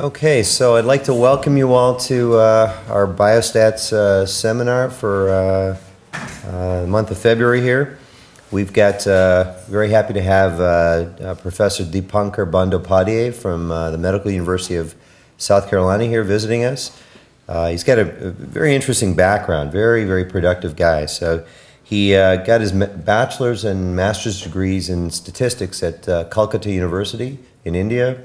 Okay, so I'd like to welcome you all to uh, our biostats uh, seminar for uh, uh the month of February here. We've got uh, very happy to have uh, Professor Deepankar Bandopadhyay from the Medical University of South Carolina here visiting us. he's got a, a, very interesting background, very, very productive guy. So he got his bachelor's and master's degrees in statistics at Calcutta University in India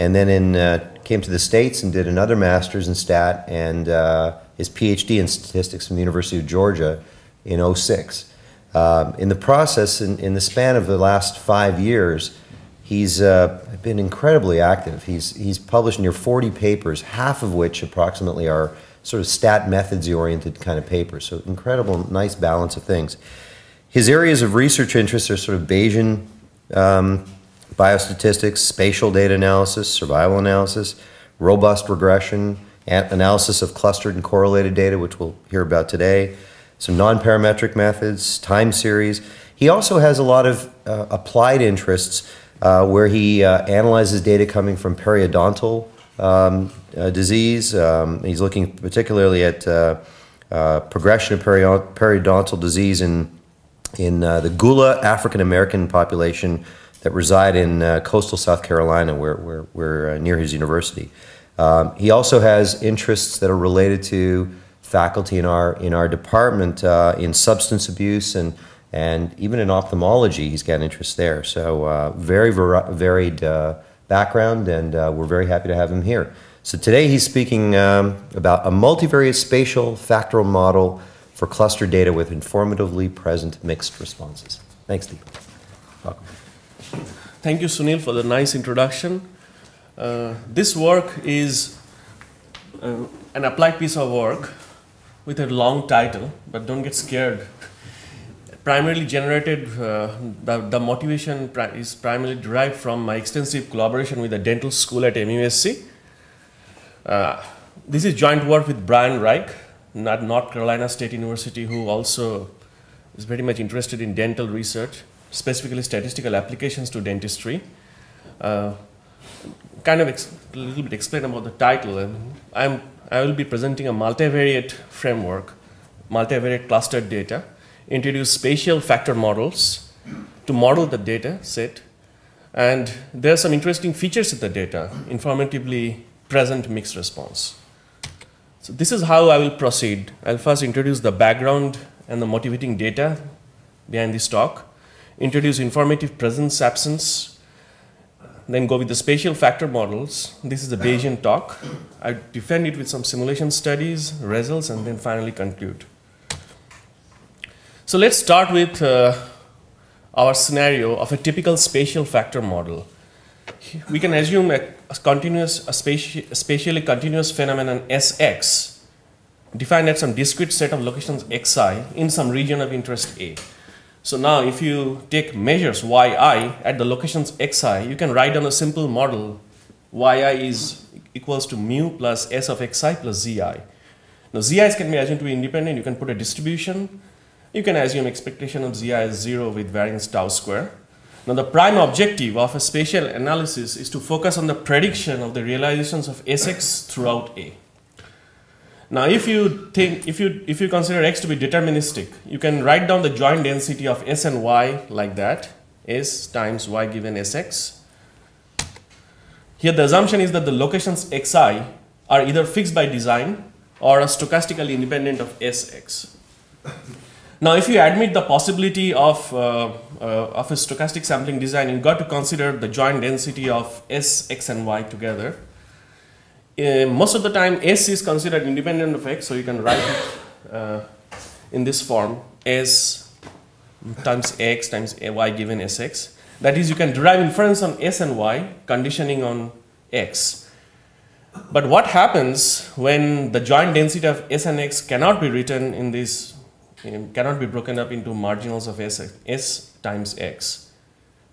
and then in uh, came to the states and did another master's in stat and uh, his PhD in statistics from the University of Georgia in 06. Um, in the process, in, in, the span of the last five years, he's uh, been incredibly active. He's he's published near 40 papers, half of which approximately are sort of stat methods oriented kind of papers. So incredible, nice balance of things. His areas of research interest are sort of Bayesian. Um, biostatistics, spatial data analysis, survival analysis, robust regression, analysis of clustered and correlated data, which we'll hear about today, some non-parametric methods, time series. He also has a lot of uh, applied interests uh, where he uh, analyzes data coming from periodontal um, uh, disease. Um, he's looking particularly at uh, uh, progression of periodontal disease in, in the Gula African American population that reside in uh, coastal South Carolina, where, we where uh, near his university. Um, he also has interests that are related to faculty in our in our department uh, in substance abuse and and even in ophthalmology. He's got interests there. So uh, very varied uh, background, and uh, we're very happy to have him here. So today he's speaking um, about a multivariate spatial factorial model for cluster data with informatively present mixed responses. Thanks, Steve. Welcome. Thank you, Sunil, for the nice introduction. Uh, this work is uh, an applied piece of work with a long title, but don't get scared. Primarily generated, uh, the, the, motivation pri is primarily derived from my extensive collaboration with the dental school at MUSC. Uh, this is joint work with Brian Reich, at North Carolina State University, who also is very much interested in dental research specifically statistical applications to dentistry. Uh, kind of a little bit explain about the title. And I'm, I will be presenting a multivariate framework, multivariate clustered data, introduce spatial factor models to model the data set. And there are some interesting features of the data, informatively present mixed response. So this is how I will proceed. I'll first introduce the background and the motivating data behind this talk introduce informative presence absence, then go with the spatial factor models. This is a Bayesian talk. I defend it with some simulation studies, results, and then finally conclude. So let's start with uh, our scenario of a typical spatial factor model. We can assume a, a continuous, a, spati a spatially continuous phenomenon Sx defined at some discrete set of locations xi in some region of interest A. So now if you take measures yi at the locations xi, you can write down a simple model yi is equals to mu plus s of xi plus zi. Now zi's can be assumed to be independent. You can put a distribution. You can assume expectation of zi is 0 with variance tau square. Now the prime objective of a spatial analysis is to focus on the prediction of the realizations of Sx throughout A. Now, if you think if you if you consider x to be deterministic, you can write down the joint density of s and y like that: s times y given sx. Here, the assumption is that the locations xi are either fixed by design or are stochastically independent of sx. Now, if you admit the possibility of, uh, uh, of a stochastic sampling design, you've got to consider the joint density of S, X, and Y together. Uh, most of the time S is considered independent of X so you can write it uh, in this form S times X times Y given Sx. That is you can derive inference on S and Y conditioning on X. But what happens when the joint density of S and X cannot be written in this, cannot be broken up into marginals of S, S times X.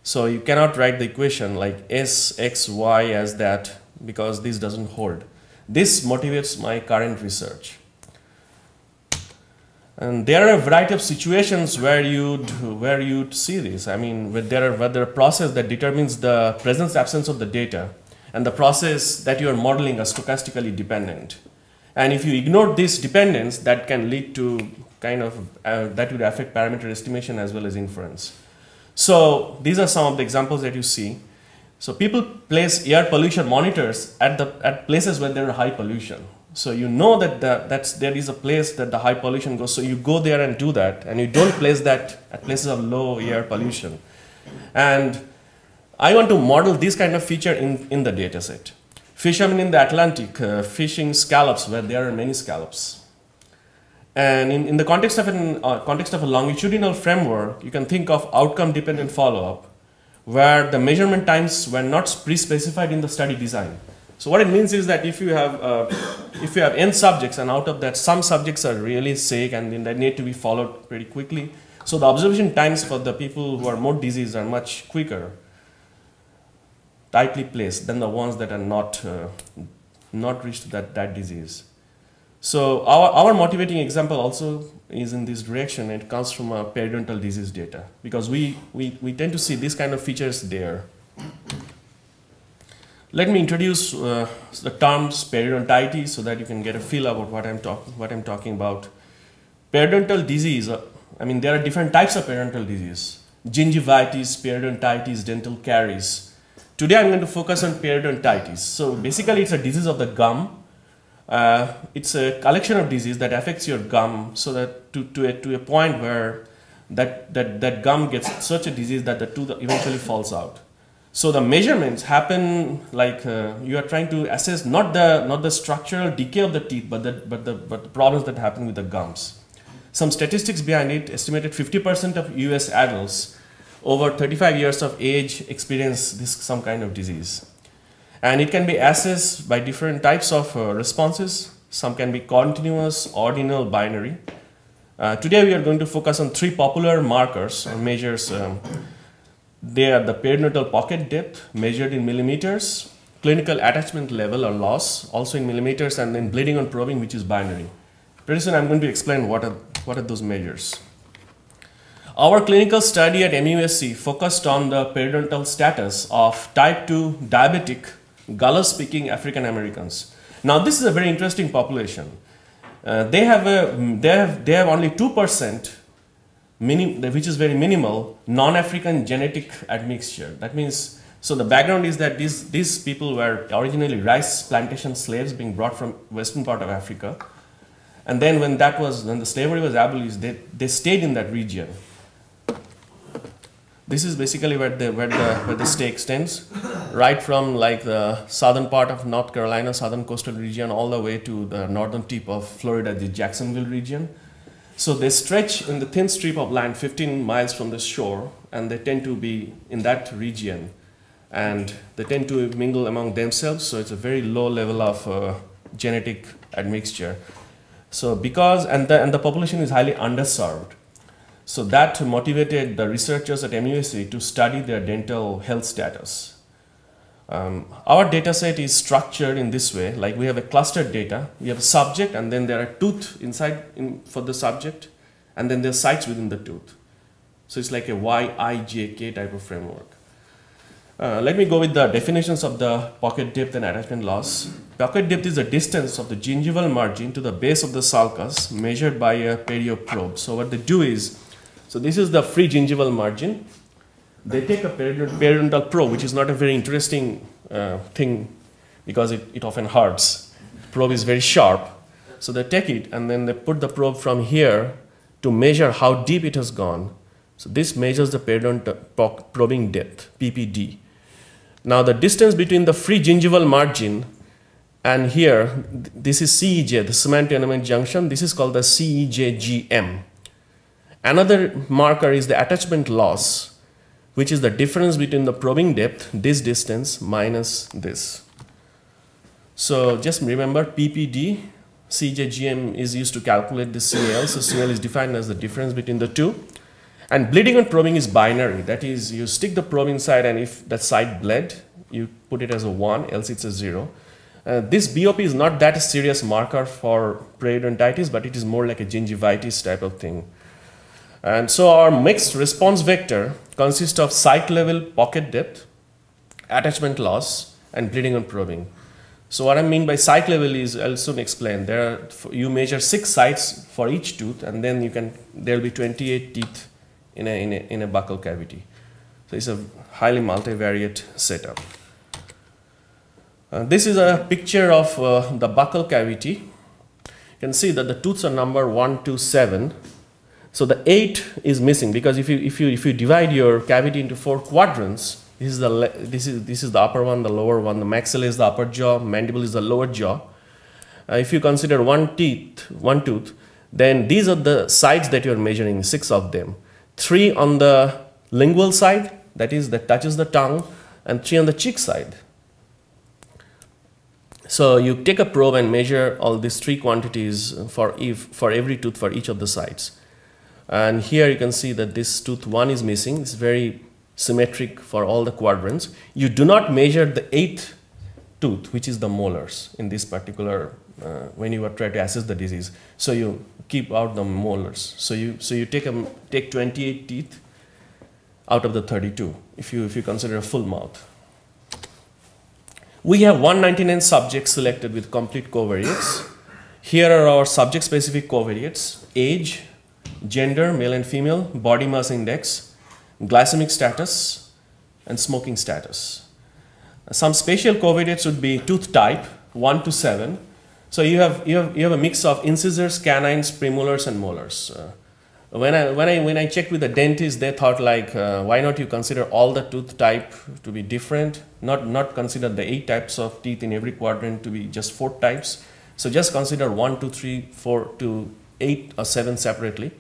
So you cannot write the equation like S, X, Y as that because this doesn't hold. This motivates my current research. And there are a variety of situations where you'd, where you'd see this. I mean, where there, are, where there are process that determines the presence absence of the data and the process that you are modeling are stochastically dependent. And if you ignore this dependence, that can lead to kind of, uh, that would affect parameter estimation as well as inference. So these are some of the examples that you see. So people place air pollution monitors at the at places where there are high pollution. So you know that the, that's there is a place that the high pollution goes. So you go there and do that, and you don't place that at places of low air pollution. And I want to model this kind of feature in, in the data set. Fishermen in the Atlantic uh, fishing scallops where there are many scallops. And in, in the context of, an, uh, context of a longitudinal framework, you can think of outcome dependent follow up where the measurement times were not pre-specified in the study design. So what it means is that if you have uh, if you have n subjects and out of that some subjects are really sick and they need to be followed pretty quickly, so the observation times for the people who are more diseased are much quicker, tightly placed than the ones that are not uh, not reached that that disease. So our, our motivating example also is in this direction. It comes from a periodontal disease data because we, we, we tend to see these kind of features there. Let me introduce uh, the terms periodontitis so that you can get a feel about what I'm, talk what I'm talking about. Periodontal disease, uh, I mean there are different types of periodontal disease. Gingivitis, periodontitis, dental caries. Today I'm going to focus on periodontitis. So basically it's a disease of the gum uh, it's a collection of disease that affects your gum so that to, to, a, to a point where that, that, that gum gets such a disease that the tooth eventually falls out. So the measurements happen like uh, you are trying to assess not the, not the structural decay of the teeth, but the, but, the, but the problems that happen with the gums. Some statistics behind it estimated 50% of US adults over 35 years of age experience this some kind of disease and it can be assessed by different types of uh, responses. Some can be continuous, ordinal, binary. Uh, today we are going to focus on three popular markers or measures. Um, they are the perinatal pocket depth measured in millimeters, clinical attachment level or loss also in millimeters, and then bleeding on probing which is binary. Pretty soon I'm going to explain what are, what are those measures. Our clinical study at MUSC focused on the periodontal status of type 2 diabetic Gullah speaking African Americans. Now this is a very interesting population. Uh, they have a mm, they have they have only two percent, which is very minimal non-African genetic admixture. That means so the background is that these these people were originally rice plantation slaves being brought from western part of Africa, and then when that was when the slavery was abolished, they they stayed in that region. This is basically where the where the where the stake extends right from like the southern part of North Carolina, southern coastal region, all the way to the northern tip of Florida, the Jacksonville region. So they stretch in the thin strip of land 15 miles from the shore, and they tend to be in that region. And they tend to mingle among themselves, so it's a very low level of uh, genetic admixture. So because, and the, and the population is highly underserved. So that motivated the researchers at MUSC to study their dental health status um, our data set is structured in this way, like we have a clustered data, we have a subject and then there are tooth inside in, for the subject and then there are sites within the tooth. So it's like a YIJK type of framework. Uh, let me go with the definitions of the pocket depth and attachment loss. Pocket depth is the distance of the gingival margin to the base of the sulcus measured by a probe. So what they do is, so this is the free gingival margin they take a periodontal probe, which is not a very interesting uh, thing because it, it often hurts. The probe is very sharp. So they take it and then they put the probe from here to measure how deep it has gone. So this measures the periodontal probing depth, PPD. Now the distance between the free gingival margin and here, this is CEJ, the cement junction. This is called the CEJGM. Another marker is the attachment loss which is the difference between the probing depth, this distance, minus this. So just remember PPD, CJGM is used to calculate the CL. So CL is defined as the difference between the two. And bleeding and probing is binary. That is, you stick the probe inside and if that side bled, you put it as a 1, else it's a 0. Uh, this BOP is not that serious marker for periodontitis, but it is more like a gingivitis type of thing. And so our mixed response vector consists of site level pocket depth, attachment loss, and bleeding and probing. So what I mean by site level is, I'll soon explain. There, are, you measure six sites for each tooth, and then you can there'll be 28 teeth in a, in a, in a buccal cavity. So it's a highly multivariate setup. Uh, this is a picture of uh, the buccal cavity. You can see that the tooths are number one, two, seven so the 8 is missing because if you, if you, if you divide your cavity into four quadrants, this is, the, this, is, this is the upper one, the lower one, the maxilla is the upper jaw, mandible is the lower jaw. Uh, if you consider one teeth, one tooth, then these are the sides that you're measuring, six of them. Three on the lingual side, that is, that touches the tongue, and three on the cheek side. So you take a probe and measure all these three quantities for, if, for every tooth for each of the sides. And here you can see that this tooth 1 is missing. It's very symmetric for all the quadrants. You do not measure the eighth tooth, which is the molars in this particular, uh, when you are trying to assess the disease. So you keep out the molars. So you, so you take, a, take 28 teeth out of the 32, if you, if you consider a full mouth. We have 199 subjects selected with complete covariates. Here are our subject-specific covariates, age, gender, male and female, body mass index, glycemic status, and smoking status. Some spatial covariates would be tooth type, 1 to 7. So you have, you have, you have a mix of incisors, canines, premolars, and molars. Uh, when I, when, I, when I checked with the dentist, they thought like, uh, why not you consider all the tooth type to be different, not, not consider the eight types of teeth in every quadrant to be just four types. So just consider one, two, three, four, two eight or seven separately